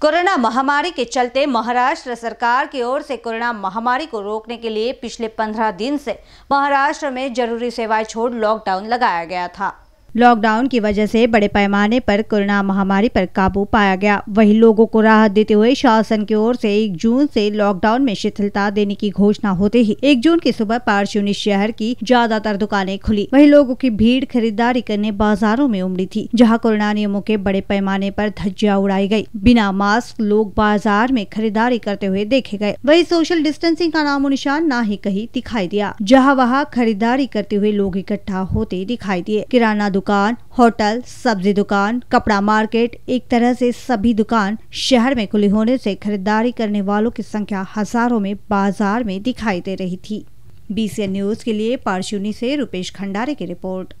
corona महामारी के चलते महाराष्ट्र सरकार की ओर से कोरोना महामारी को रोकने के लिए पिछले 15 दिन से महाराष्ट्र में जरूरी सेवाएं छोड़ लॉकडाउन लगाया गया था लॉकडाउन की वजह से बड़े पैमाने पर कोरोना महामारी पर काबू पाया गया वहीं लोगों को राहत देते हुए शासन की ओर से 1 जून से लॉकडाउन में शिथिलता देने की घोषणा होते ही 1 जून की सुबह पारचूनी शहर की ज्यादातर दुकानें खुली वहीं लोगों की भीड़ खरीदारी करने बाजारों में उमड़ी थी जहाँ कोरोना नियमों के बड़े पैमाने आरोप धज्जिया उड़ाई गयी बिना मास्क लोग बाजार में खरीदारी करते हुए देखे गए वही सोशल डिस्टेंसिंग का नामो निशान न ही कहीं दिखाई दिया जहाँ वहाँ खरीदारी करते हुए लोग इकट्ठा होते दिखाई दिए किराना दुकान होटल सब्जी दुकान कपड़ा मार्केट एक तरह से सभी दुकान शहर में खुली होने से खरीदारी करने वालों की संख्या हजारों में बाजार में दिखाई दे रही थी बीसीएन न्यूज के लिए पारशुनी से रुपेश खंडारे की रिपोर्ट